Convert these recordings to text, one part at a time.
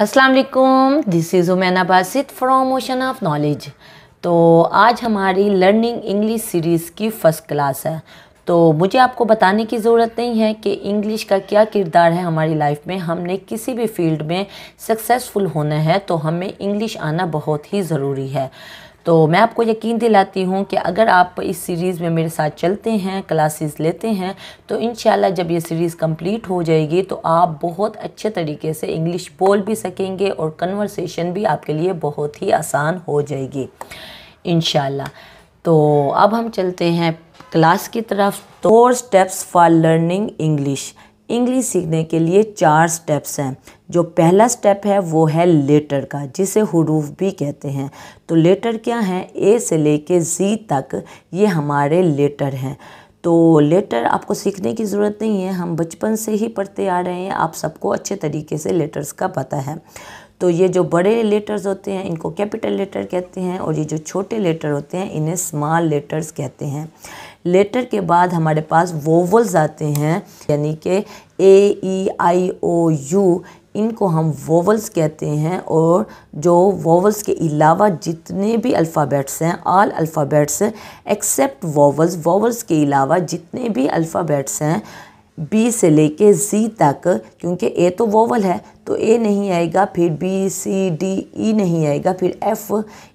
वालेकुम this is Umain Abasit from ocean of knowledge तो आज हमारी लर्निंग इंग्लिश सीरीज़ की फ़र्स्ट क्लास है तो मुझे आपको बताने की ज़रूरत नहीं है कि इंग्लिश का क्या किरदार है हमारी लाइफ में हमने किसी भी फील्ड में सक्सेसफुल होना है तो हमें इंग्लिश आना बहुत ही ज़रूरी है तो मैं आपको यकीन दिलाती हूँ कि अगर आप इस सीरीज़ में मेरे साथ चलते हैं क्लासेस लेते हैं तो इन जब ये सीरीज़ कंप्लीट हो जाएगी तो आप बहुत अच्छे तरीके से इंग्लिश बोल भी सकेंगे और कन्वर्सेशन भी आपके लिए बहुत ही आसान हो जाएगी इन तो अब हम चलते हैं क्लास की तरफ four steps for learning English English सीखने के लिए चार स्टेप्स हैं जो पहला स्टेप है वो है लेटर का जिसे हरूफ भी कहते हैं तो लेटर क्या है ए से लेके जी तक ये हमारे लेटर हैं तो लेटर आपको सीखने की ज़रूरत नहीं है हम बचपन से ही पढ़ते आ रहे हैं आप सबको अच्छे तरीके से लेटर्स का पता है तो ये जो बड़े लेटर्स होते हैं इनको कैपिटल लेटर कहते हैं और ये जो छोटे लेटर होते हैं इन्हें स्मॉल लेटर्स कहते हैं लेटर के बाद हमारे पास वोवल्स आते हैं यानी कि ए ई आई ओ यू इनको हम वोवल्स कहते हैं और जो वोवल्स के अलावा जितने भी अल्फ़ाबेट्स हैं all alphabets except vowels vowels के अलावा जितने भी अल्फ़ाबेट्स हैं बी से लेके जी तक क्योंकि ए तो वोवल है तो ए नहीं आएगा फिर बी सी डी ई नहीं आएगा फिर एफ़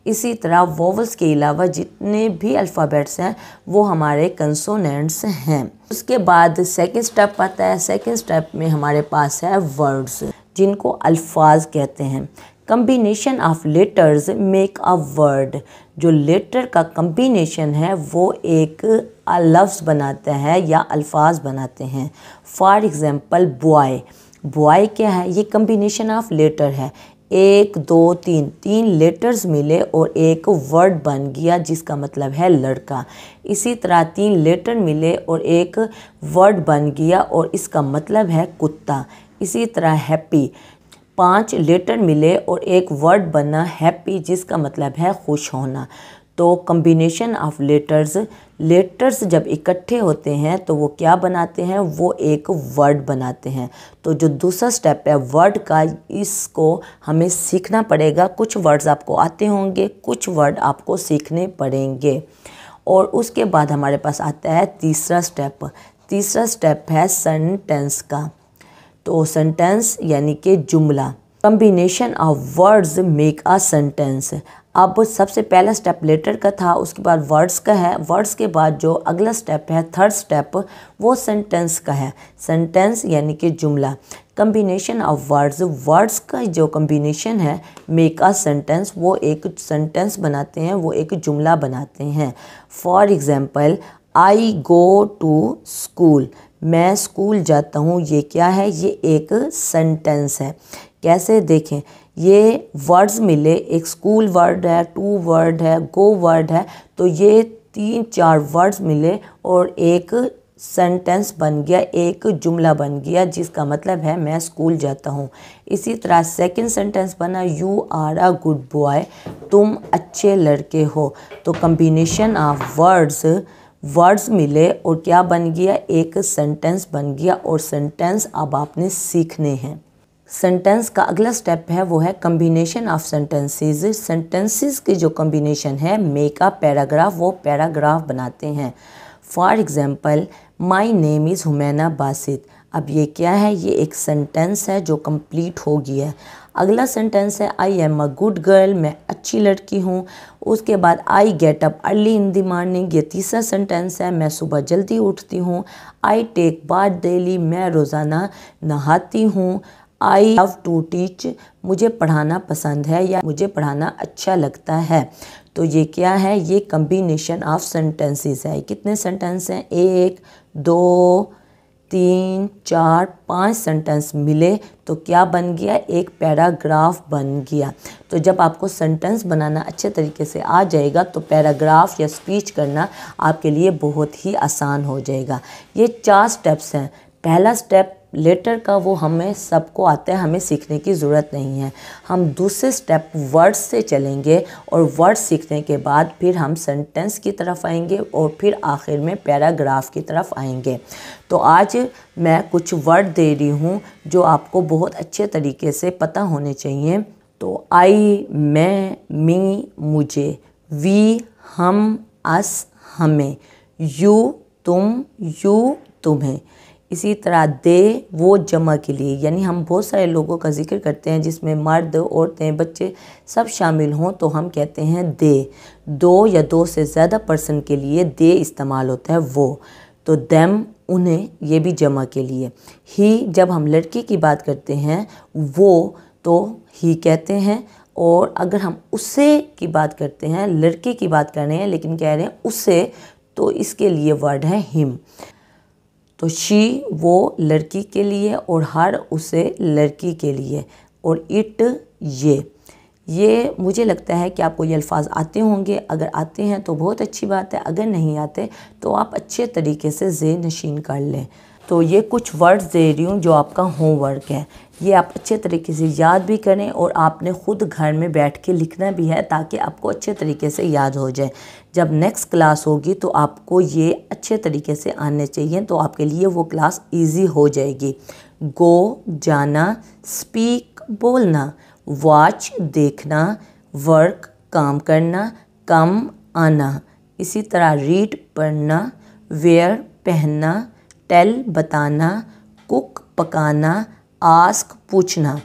इसी तरह वोवल्स के अलावा जितने भी अल्फ़ाबेट्स हैं वो हमारे कंसोनेंट्स हैं उसके बाद सेकंड स्टेप आता है सेकंड स्टेप में हमारे पास है वर्ड्स जिनको अल्फाज कहते हैं combination of letters make a word जो लेटर का कम्बिनेशन है वो एक लफ्ज़ बनाते हैं या अल्फाज बनाते हैं फॉर एग्ज़ाम्पल बॉय बॉय क्या है ये कम्बिनेशन ऑफ लेटर है एक दो तीन तीन लेटर्स मिले और एक वर्ड बन गया जिसका मतलब है लड़का इसी तरह तीन लेटर मिले और एक वर्ड बन गया और इसका मतलब है कुत्ता इसी तरह हैप्पी पाँच लेटर मिले और एक वर्ड बना हैप्पी जिसका मतलब है खुश होना तो कम्बिनेशन ऑफ लेटर्स लेटर्स जब इकट्ठे होते हैं तो वो क्या बनाते हैं वो एक वर्ड बनाते हैं तो जो दूसरा स्टेप है वर्ड का इसको हमें सीखना पड़ेगा कुछ वर्ड्स आपको आते होंगे कुछ वर्ड आपको सीखने पड़ेंगे और उसके बाद हमारे पास आता है तीसरा स्टेप तीसरा स्टेप है सेंटेंस का तो सेंटेंस यानी कि जुमला combination of words make a sentence अब सबसे पहला स्टेप लेटर का था उसके बाद वर्ड्स का है वर्ड्स के बाद जो अगला स्टेप है थर्ड स्टेप वो सेंटेंस का है सेंटेंस यानी कि जुमला कम्बिनेशन ऑफ वर्ड्स वर्ड्स का जो कम्बिनेशन है मेक अ सेंटेंस वो एक सेंटेंस बनाते हैं वो एक जुमला बनाते हैं for example I go to school मैं स्कूल जाता हूँ ये क्या है ये एक सेंटेंस है कैसे देखें ये वर्ड्स मिले एक स्कूल वर्ड है टू वर्ड है गो वर्ड है तो ये तीन चार वर्ड्स मिले और एक सेंटेंस बन गया एक जुमला बन गया जिसका मतलब है मैं स्कूल जाता हूँ इसी तरह सेकंड सेंटेंस बना you are a good boy तुम अच्छे लड़के हो तो कम्बिनेशन ऑफ वर्ड्स वर्ड्स मिले और क्या बन गया एक सेंटेंस बन गया और सेंटेंस अब आपने सीखने हैं सेंटेंस का अगला स्टेप है वो है कम्बिनेशन ऑफ सेंटेंसेस सेंटेंसेस की जो कम्बिनेशन है मेक अ पैराग्राफ वो पैराग्राफ बनाते हैं for example my name is Humaina Basit अब ये क्या है ये एक सेंटेंस है जो कंप्लीट हो गया है अगला सेंटेंस है I am a good girl मैं अच्छी लड़की हूँ उसके बाद I get up early in the morning ये तीसरा सेंटेंस है मैं सुबह जल्दी उठती हूँ आई टेक बाथ डेली मैं रोज़ाना नहाती हूँ आई लव टू टीच मुझे पढ़ाना पसंद है या मुझे पढ़ाना अच्छा लगता है तो ये क्या है ये कम्बिनेशन ऑफ सेंटेंसेस है कितने सेंटेंस हैं एक दो तीन चार पांच सेंटेंस मिले तो क्या बन गया एक पैराग्राफ बन गया तो जब आपको सेंटेंस बनाना अच्छे तरीके से आ जाएगा तो पैराग्राफ या स्पीच करना आपके लिए बहुत ही आसान हो जाएगा ये चार स्टेप्स हैं पहला स्टेप लेटर का वो हमें सबको आता है हमें सीखने की ज़रूरत नहीं है हम दूसरे स्टेप वर्ड्स से चलेंगे और वर्ड सीखने के बाद फिर हम सेंटेंस की तरफ आएंगे और फिर आखिर में पैराग्राफ की तरफ आएंगे तो आज मैं कुछ वर्ड दे रही हूँ जो आपको बहुत अच्छे तरीके से पता होने चाहिए तो आई मैं मी मुझे वी हम अस हमें यू तुम यू तुम्हें इसी तरह दे वो जमा के लिए यानी हम बहुत सारे लोगों का जिक्र करते हैं जिसमें मर्द औरतें बच्चे सब शामिल हों तो हम कहते हैं दे दो या दो से ज़्यादा पर्सन के लिए दे इस्तेमाल होता है वो तो दैम उन्हें ये भी जमा के लिए ही जब हम लड़की की बात करते हैं वो तो ही कहते हैं और अगर हम उसे की बात करते हैं लड़के की बात कर रहे हैं लेकिन कह रहे हैं उसे तो इसके लिए वर्ड है हिम तो शी वो लड़की के लिए और हर उसे लड़की के लिए और इट ये ये मुझे लगता है कि आपको ये अल्फाज आते होंगे अगर आते हैं तो बहुत अच्छी बात है अगर नहीं आते तो आप अच्छे तरीके से जे नशीन कर लें तो ये कुछ वर्ड्स दे रही हूँ जो आपका होमवर्क है ये आप अच्छे तरीके से याद भी करें और आपने ख़ुद घर में बैठ के लिखना भी है ताकि आपको अच्छे तरीके से याद हो जाए जब नेक्स्ट क्लास होगी तो आपको ये अच्छे तरीके से आने चाहिए तो आपके लिए वो क्लास इजी हो जाएगी गो जाना स्पीक बोलना वॉच देखना वर्क काम करना कम आना इसी तरह रीड पढ़ना वेयर पहनना टेल बताना कुक पकाना आस्क पूछना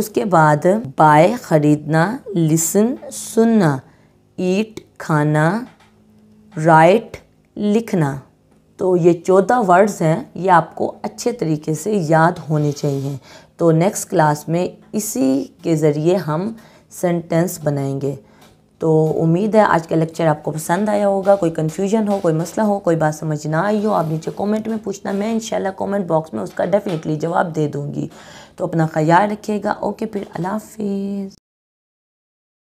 उसके बाद बाय ख़रीदना लिसन सुनना ईट खाना राइट लिखना तो ये चौदह वर्ड्स हैं ये आपको अच्छे तरीके से याद होने चाहिए तो नेक्स्ट क्लास में इसी के ज़रिए हम सेंटेंस बनाएंगे तो उम्मीद है आज का लेक्चर आपको पसंद आया होगा कोई कन्फ्यूजन हो कोई मसला हो कोई बात समझ ना आई हो आप नीचे कमेंट में पूछना मैं शाला कमेंट बॉक्स में उसका डेफिनेटली जवाब दे दूँगी तो अपना ख्याल रखिएगा ओके फिर अल्लाफ